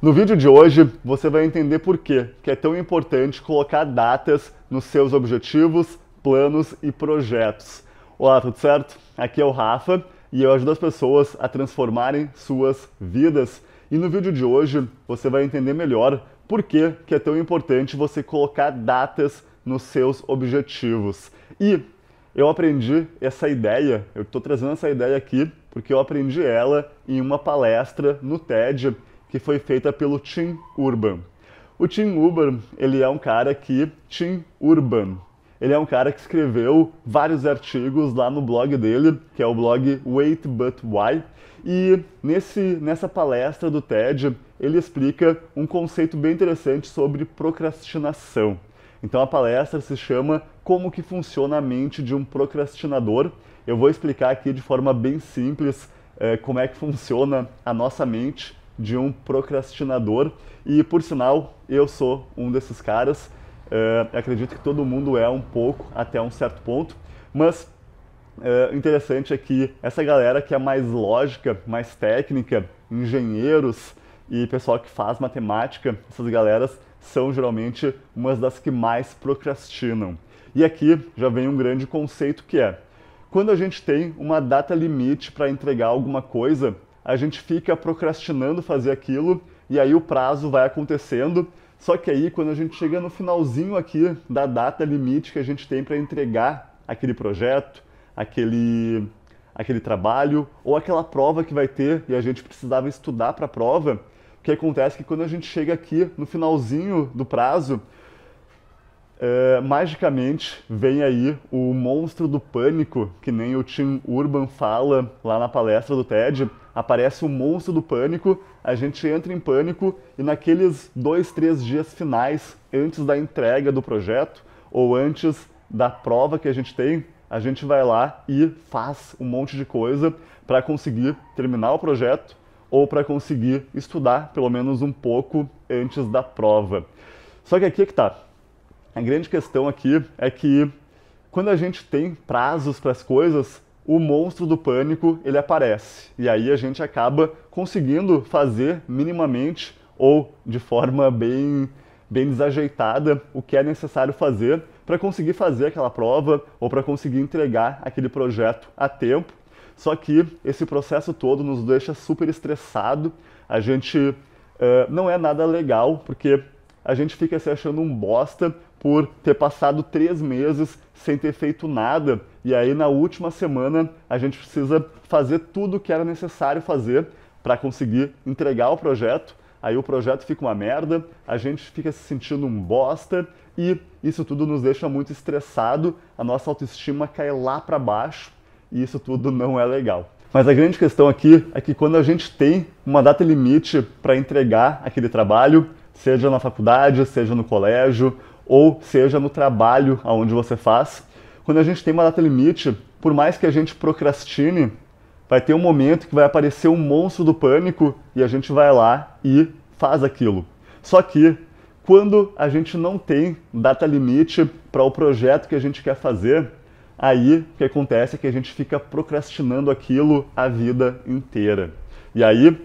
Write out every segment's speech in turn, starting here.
No vídeo de hoje, você vai entender por que é tão importante colocar datas nos seus objetivos, planos e projetos. Olá, tudo certo? Aqui é o Rafa e eu ajudo as pessoas a transformarem suas vidas. E no vídeo de hoje, você vai entender melhor por que é tão importante você colocar datas nos seus objetivos. E eu aprendi essa ideia, eu estou trazendo essa ideia aqui porque eu aprendi ela em uma palestra no TED que foi feita pelo Tim Urban. O Tim Urban, ele é um cara que Tim Urban, ele é um cara que escreveu vários artigos lá no blog dele, que é o blog Wait But Why. E nesse, nessa palestra do TED, ele explica um conceito bem interessante sobre procrastinação. Então a palestra se chama Como que funciona a mente de um procrastinador. Eu vou explicar aqui de forma bem simples eh, como é que funciona a nossa mente de um procrastinador. E por sinal, eu sou um desses caras. Uh, acredito que todo mundo é um pouco até um certo ponto, mas uh, interessante é que essa galera que é mais lógica, mais técnica, engenheiros e pessoal que faz matemática, essas galeras são geralmente umas das que mais procrastinam. E aqui já vem um grande conceito que é quando a gente tem uma data limite para entregar alguma coisa, a gente fica procrastinando fazer aquilo e aí o prazo vai acontecendo. Só que aí, quando a gente chega no finalzinho aqui da data limite que a gente tem para entregar aquele projeto, aquele, aquele trabalho ou aquela prova que vai ter e a gente precisava estudar para a prova, o que acontece é que quando a gente chega aqui no finalzinho do prazo, é, magicamente vem aí o monstro do pânico, que nem o Tim Urban fala lá na palestra do TED, aparece o monstro do pânico, a gente entra em pânico e naqueles dois, três dias finais, antes da entrega do projeto ou antes da prova que a gente tem, a gente vai lá e faz um monte de coisa para conseguir terminar o projeto ou para conseguir estudar pelo menos um pouco antes da prova. Só que aqui é que tá. A grande questão aqui é que quando a gente tem prazos para as coisas, o monstro do pânico ele aparece. E aí a gente acaba conseguindo fazer minimamente ou de forma bem, bem desajeitada o que é necessário fazer para conseguir fazer aquela prova ou para conseguir entregar aquele projeto a tempo. Só que esse processo todo nos deixa super estressado, a gente uh, não é nada legal, porque a gente fica se achando um bosta por ter passado três meses sem ter feito nada. E aí, na última semana, a gente precisa fazer tudo o que era necessário fazer para conseguir entregar o projeto. Aí o projeto fica uma merda, a gente fica se sentindo um bosta e isso tudo nos deixa muito estressado, a nossa autoestima cai lá para baixo e isso tudo não é legal. Mas a grande questão aqui é que quando a gente tem uma data limite para entregar aquele trabalho, seja na faculdade, seja no colégio ou seja no trabalho aonde você faz. Quando a gente tem uma data limite, por mais que a gente procrastine, vai ter um momento que vai aparecer um monstro do pânico e a gente vai lá e faz aquilo. Só que quando a gente não tem data limite para o projeto que a gente quer fazer, aí o que acontece é que a gente fica procrastinando aquilo a vida inteira. E aí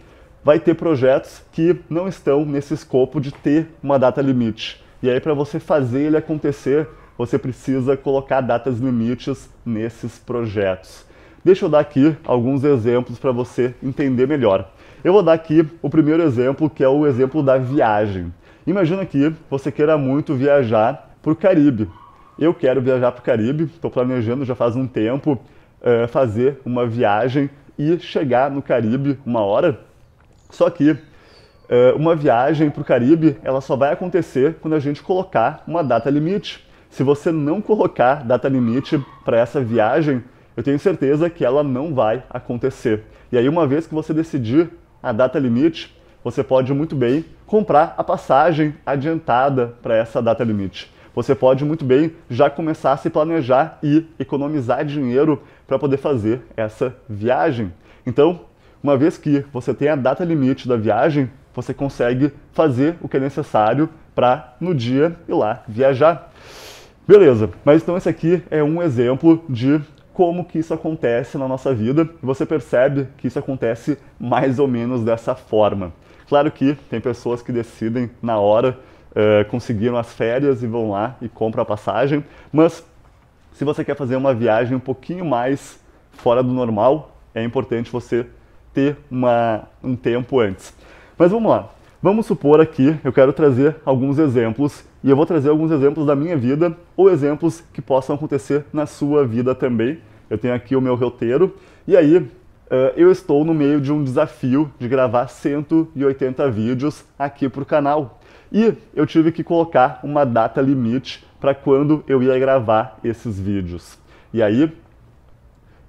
vai ter projetos que não estão nesse escopo de ter uma data limite. E aí, para você fazer ele acontecer, você precisa colocar datas limites nesses projetos. Deixa eu dar aqui alguns exemplos para você entender melhor. Eu vou dar aqui o primeiro exemplo, que é o exemplo da viagem. Imagina que você queira muito viajar para o Caribe. Eu quero viajar para o Caribe, estou planejando já faz um tempo uh, fazer uma viagem e chegar no Caribe uma hora. Só que eh, uma viagem para o Caribe ela só vai acontecer quando a gente colocar uma data limite. Se você não colocar data limite para essa viagem, eu tenho certeza que ela não vai acontecer. E aí, uma vez que você decidir a data limite, você pode muito bem comprar a passagem adiantada para essa data limite. Você pode muito bem já começar a se planejar e economizar dinheiro para poder fazer essa viagem. Então, uma vez que você tem a data limite da viagem, você consegue fazer o que é necessário para no dia ir lá viajar. Beleza, mas então esse aqui é um exemplo de como que isso acontece na nossa vida. Você percebe que isso acontece mais ou menos dessa forma. Claro que tem pessoas que decidem na hora, eh, conseguiram as férias e vão lá e compram a passagem, mas se você quer fazer uma viagem um pouquinho mais fora do normal, é importante você ter uma, um tempo antes. Mas vamos lá. Vamos supor aqui, eu quero trazer alguns exemplos, e eu vou trazer alguns exemplos da minha vida ou exemplos que possam acontecer na sua vida também. Eu tenho aqui o meu roteiro, e aí eh, eu estou no meio de um desafio de gravar 180 vídeos aqui para o canal. E eu tive que colocar uma data limite para quando eu ia gravar esses vídeos. E aí,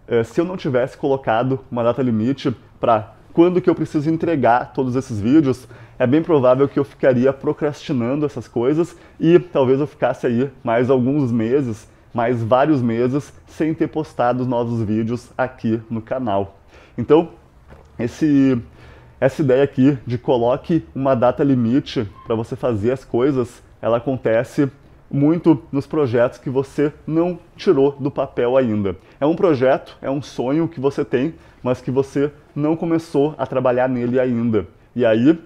eh, se eu não tivesse colocado uma data limite para quando que eu preciso entregar todos esses vídeos, é bem provável que eu ficaria procrastinando essas coisas e talvez eu ficasse aí mais alguns meses, mais vários meses, sem ter postado novos vídeos aqui no canal. Então, esse, essa ideia aqui de coloque uma data limite para você fazer as coisas, ela acontece muito nos projetos que você não tirou do papel ainda. É um projeto, é um sonho que você tem, mas que você não começou a trabalhar nele ainda. E aí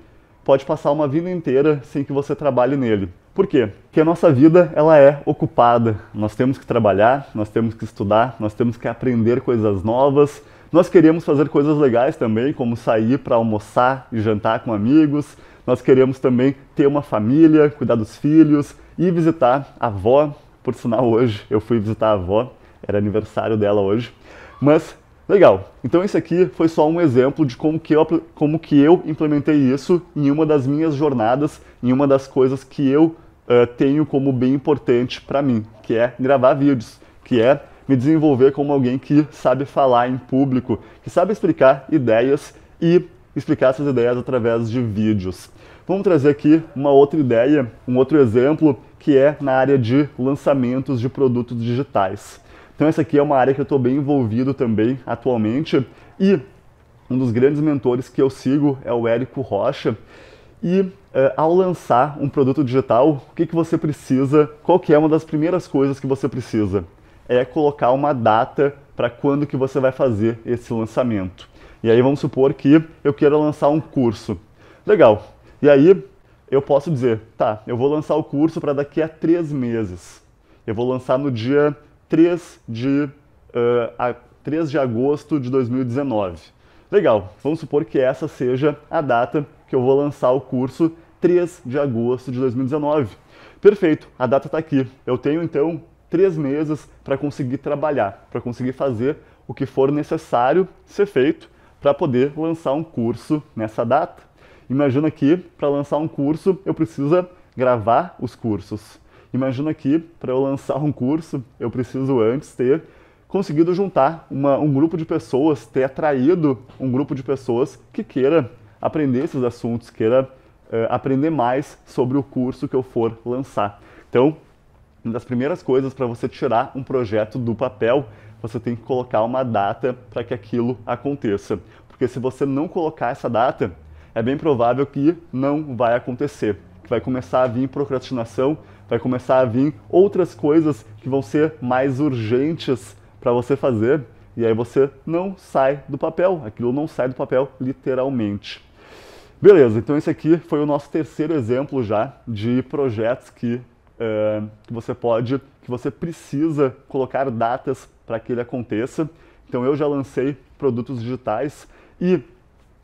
pode passar uma vida inteira sem que você trabalhe nele. Por quê? Porque a nossa vida ela é ocupada. Nós temos que trabalhar, nós temos que estudar, nós temos que aprender coisas novas. Nós queremos fazer coisas legais também, como sair para almoçar e jantar com amigos. Nós queremos também ter uma família, cuidar dos filhos e visitar a avó. Por sinal, hoje eu fui visitar a avó, era aniversário dela hoje. Mas Legal. Então esse aqui foi só um exemplo de como que, eu, como que eu implementei isso em uma das minhas jornadas, em uma das coisas que eu uh, tenho como bem importante para mim, que é gravar vídeos, que é me desenvolver como alguém que sabe falar em público, que sabe explicar ideias e explicar essas ideias através de vídeos. Vamos trazer aqui uma outra ideia, um outro exemplo, que é na área de lançamentos de produtos digitais. Então essa aqui é uma área que eu estou bem envolvido também atualmente e um dos grandes mentores que eu sigo é o Érico Rocha. E uh, ao lançar um produto digital, o que, que você precisa? Qual que é uma das primeiras coisas que você precisa? É colocar uma data para quando que você vai fazer esse lançamento. E aí vamos supor que eu queira lançar um curso. Legal. E aí eu posso dizer, tá, eu vou lançar o curso para daqui a três meses. Eu vou lançar no dia 3 de, uh, a 3 de agosto de 2019. Legal, vamos supor que essa seja a data que eu vou lançar o curso 3 de agosto de 2019. Perfeito, a data está aqui. Eu tenho então três meses para conseguir trabalhar, para conseguir fazer o que for necessário ser feito para poder lançar um curso nessa data. Imagina que para lançar um curso eu preciso gravar os cursos. Imagina que para eu lançar um curso, eu preciso antes ter conseguido juntar uma, um grupo de pessoas, ter atraído um grupo de pessoas que queira aprender esses assuntos, queira uh, aprender mais sobre o curso que eu for lançar. Então, uma das primeiras coisas para você tirar um projeto do papel, você tem que colocar uma data para que aquilo aconteça. Porque se você não colocar essa data, é bem provável que não vai acontecer que vai começar a vir procrastinação, vai começar a vir outras coisas que vão ser mais urgentes para você fazer, e aí você não sai do papel, aquilo não sai do papel literalmente. Beleza, então esse aqui foi o nosso terceiro exemplo já de projetos que, eh, que você pode, que você precisa colocar datas para que ele aconteça. Então eu já lancei produtos digitais e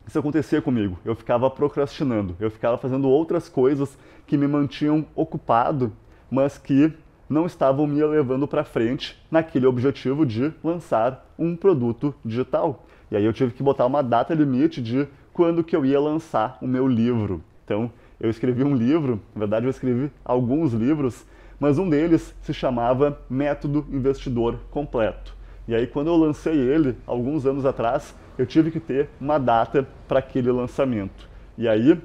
isso acontecia comigo. Eu ficava procrastinando, eu ficava fazendo outras coisas que me mantinham ocupado, mas que não estavam me levando para frente naquele objetivo de lançar um produto digital. E aí eu tive que botar uma data limite de quando que eu ia lançar o meu livro. Então, eu escrevi um livro, na verdade eu escrevi alguns livros, mas um deles se chamava Método Investidor Completo. E aí quando eu lancei ele, alguns anos atrás, eu tive que ter uma data para aquele lançamento. E aí,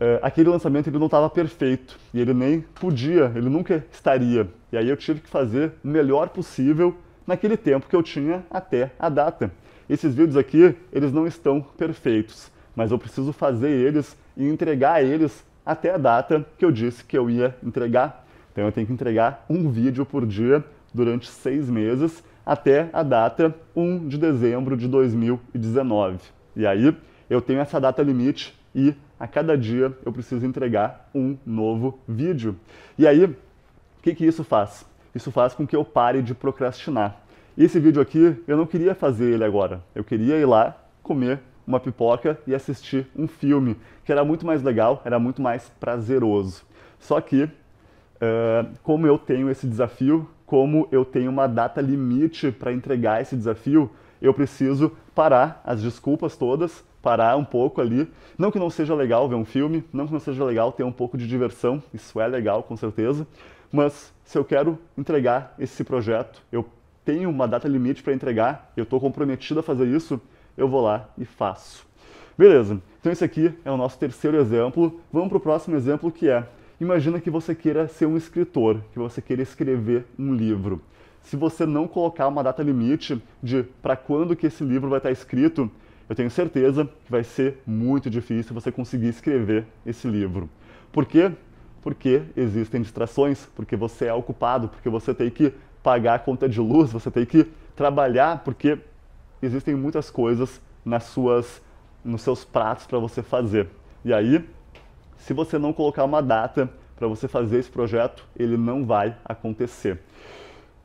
eh, aquele lançamento ele não estava perfeito e ele nem podia, ele nunca estaria. E aí eu tive que fazer o melhor possível naquele tempo que eu tinha até a data. Esses vídeos aqui, eles não estão perfeitos, mas eu preciso fazer eles e entregar eles até a data que eu disse que eu ia entregar. Então eu tenho que entregar um vídeo por dia durante seis meses até a data 1 de dezembro de 2019. E aí eu tenho essa data limite e a cada dia eu preciso entregar um novo vídeo. E aí, o que, que isso faz? Isso faz com que eu pare de procrastinar. Esse vídeo aqui, eu não queria fazer ele agora. Eu queria ir lá comer uma pipoca e assistir um filme, que era muito mais legal, era muito mais prazeroso. Só que, uh, como eu tenho esse desafio como eu tenho uma data limite para entregar esse desafio, eu preciso parar as desculpas todas, parar um pouco ali. Não que não seja legal ver um filme, não que não seja legal ter um pouco de diversão, isso é legal com certeza, mas se eu quero entregar esse projeto, eu tenho uma data limite para entregar, eu estou comprometido a fazer isso, eu vou lá e faço. Beleza, então esse aqui é o nosso terceiro exemplo. Vamos para o próximo exemplo que é Imagina que você queira ser um escritor, que você queira escrever um livro. Se você não colocar uma data limite de para quando que esse livro vai estar escrito, eu tenho certeza que vai ser muito difícil você conseguir escrever esse livro. Por quê? Porque existem distrações, porque você é ocupado, porque você tem que pagar a conta de luz, você tem que trabalhar, porque existem muitas coisas nas suas, nos seus pratos para você fazer. E aí, se você não colocar uma data para você fazer esse projeto, ele não vai acontecer.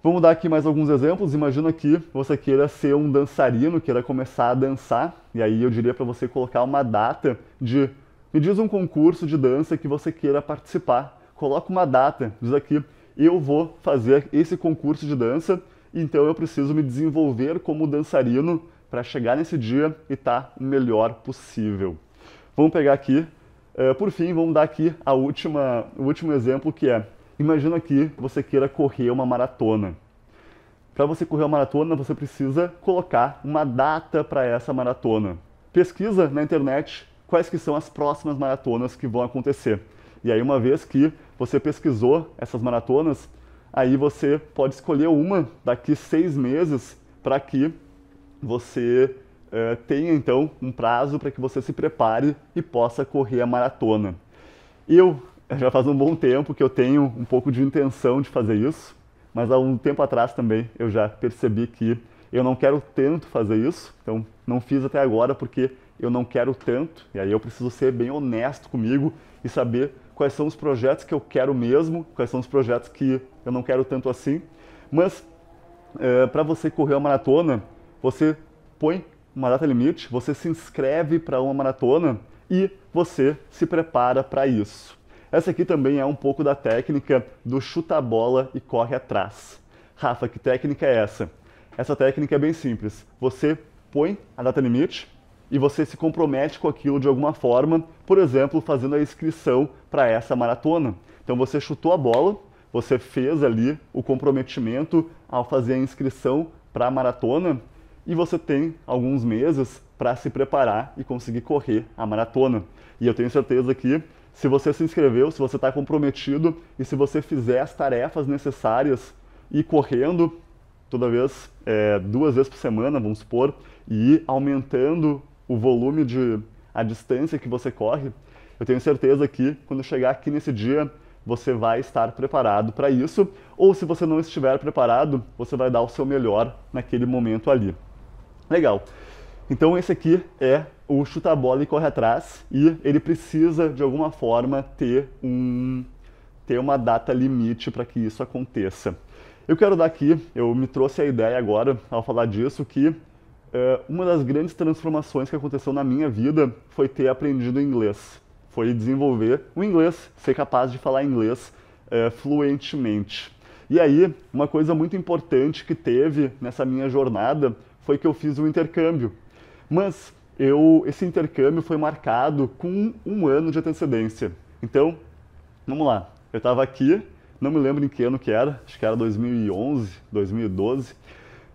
Vamos dar aqui mais alguns exemplos. Imagina que você queira ser um dançarino, queira começar a dançar, e aí eu diria para você colocar uma data de me diz um concurso de dança que você queira participar. Coloca uma data, diz aqui, eu vou fazer esse concurso de dança, então eu preciso me desenvolver como dançarino para chegar nesse dia e estar tá o melhor possível. Vamos pegar aqui eh, por fim, vamos dar aqui a última, o último exemplo que é: imagina que você queira correr uma maratona. Para você correr uma maratona, você precisa colocar uma data para essa maratona. Pesquisa na internet quais que são as próximas maratonas que vão acontecer. E aí, uma vez que você pesquisou essas maratonas, aí você pode escolher uma daqui seis meses para que você uh, então um prazo para que você se prepare e possa correr a maratona. Eu eh, já faz um bom tempo que eu tenho um pouco de intenção de fazer isso, mas há um tempo atrás também eu já percebi que eu não quero tanto fazer isso, então não fiz até agora porque eu não quero tanto, e aí eu preciso ser bem honesto comigo e saber quais são os projetos que eu quero mesmo, quais são os projetos que eu não quero tanto assim. Mas eh, para você correr a maratona, você põe uma data limite, você se inscreve para uma maratona e você se prepara para isso. Essa aqui também é um pouco da técnica do chuta a bola e corre atrás. Rafa, que técnica é essa? Essa técnica é bem simples. Você põe a data limite e você se compromete com aquilo de alguma forma, por exemplo, fazendo a inscrição para essa maratona. Então você chutou a bola, você fez ali o comprometimento ao fazer a inscrição para a maratona e você tem alguns meses para se preparar e conseguir correr a maratona. E eu tenho certeza que se você se inscreveu, se você está comprometido e se você fizer as tarefas necessárias e correndo toda vez, é, duas vezes por semana, vamos supor, e ir aumentando o volume de a distância que você corre, eu tenho certeza que quando chegar aqui nesse dia você vai estar preparado para isso, ou se você não estiver preparado, você vai dar o seu melhor naquele momento ali. Legal. Então esse aqui é o chuta a bola e corre atrás e ele precisa de alguma forma ter um ter uma data limite para que isso aconteça. Eu quero dar aqui, eu me trouxe a ideia agora ao falar disso que é, uma das grandes transformações que aconteceu na minha vida foi ter aprendido inglês, foi desenvolver o inglês, ser capaz de falar inglês é, fluentemente. E aí, uma coisa muito importante que teve nessa minha jornada foi que eu fiz o um intercâmbio. Mas eu, esse intercâmbio foi marcado com um ano de antecedência. Então, vamos lá. Eu estava aqui, não me lembro em que ano que era, acho que era 2011, 2012,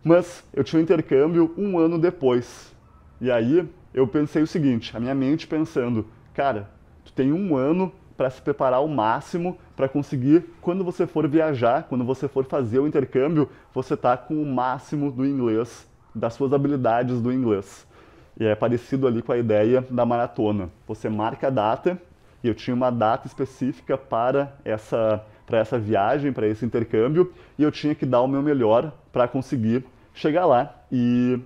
mas eu tinha um intercâmbio um ano depois. E aí eu pensei o seguinte, a minha mente pensando, cara, tu tem um ano para se preparar ao máximo para conseguir, quando você for viajar, quando você for fazer o intercâmbio, você tá com o máximo do inglês das suas habilidades do inglês. E é parecido ali com a ideia da maratona. Você marca a data, e eu tinha uma data específica para essa, para essa viagem, para esse intercâmbio, e eu tinha que dar o meu melhor para conseguir chegar lá e,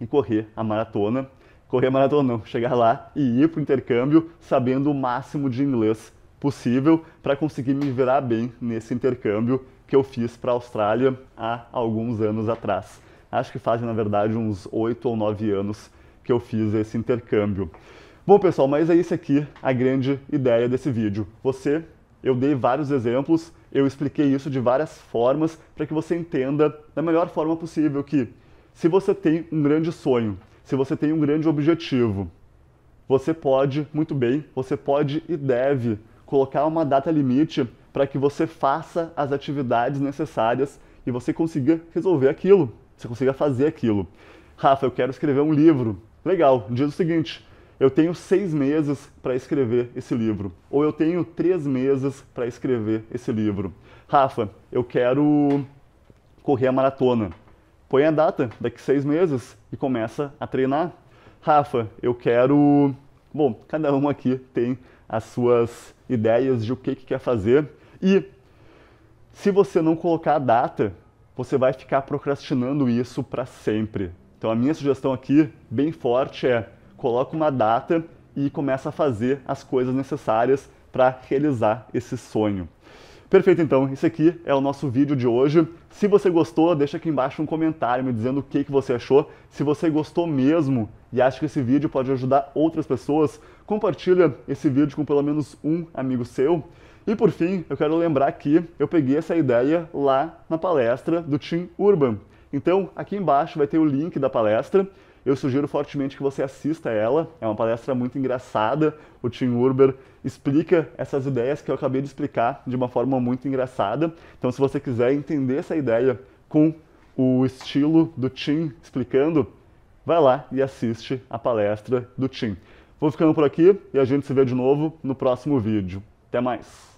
e correr a maratona. Correr a maratona não, chegar lá e ir para o intercâmbio sabendo o máximo de inglês possível para conseguir me virar bem nesse intercâmbio que eu fiz para a Austrália há alguns anos atrás. Acho que fazem, na verdade, uns oito ou nove anos que eu fiz esse intercâmbio. Bom, pessoal, mas é isso aqui a grande ideia desse vídeo. Você, eu dei vários exemplos, eu expliquei isso de várias formas para que você entenda da melhor forma possível que se você tem um grande sonho, se você tem um grande objetivo, você pode, muito bem, você pode e deve colocar uma data limite para que você faça as atividades necessárias e você consiga resolver aquilo. Você consiga fazer aquilo. Rafa, eu quero escrever um livro. Legal, diz o seguinte: eu tenho seis meses para escrever esse livro. Ou eu tenho três meses para escrever esse livro. Rafa, eu quero correr a maratona. Põe a data, daqui seis meses, e começa a treinar. Rafa, eu quero. Bom, cada um aqui tem as suas ideias de o que, que quer fazer. E se você não colocar a data, você vai ficar procrastinando isso para sempre. Então a minha sugestão aqui, bem forte, é coloca uma data e começa a fazer as coisas necessárias para realizar esse sonho. Perfeito, então, esse aqui é o nosso vídeo de hoje. Se você gostou, deixa aqui embaixo um comentário me dizendo o que, que você achou. Se você gostou mesmo e acha que esse vídeo pode ajudar outras pessoas, compartilha esse vídeo com pelo menos um amigo seu. E por fim, eu quero lembrar que eu peguei essa ideia lá na palestra do Tim Urban. Então, aqui embaixo vai ter o link da palestra. Eu sugiro fortemente que você assista ela. É uma palestra muito engraçada. O Tim Urban explica essas ideias que eu acabei de explicar de uma forma muito engraçada. Então, se você quiser entender essa ideia com o estilo do Tim explicando, vai lá e assiste a palestra do Tim. Vou ficando por aqui e a gente se vê de novo no próximo vídeo. Até mais!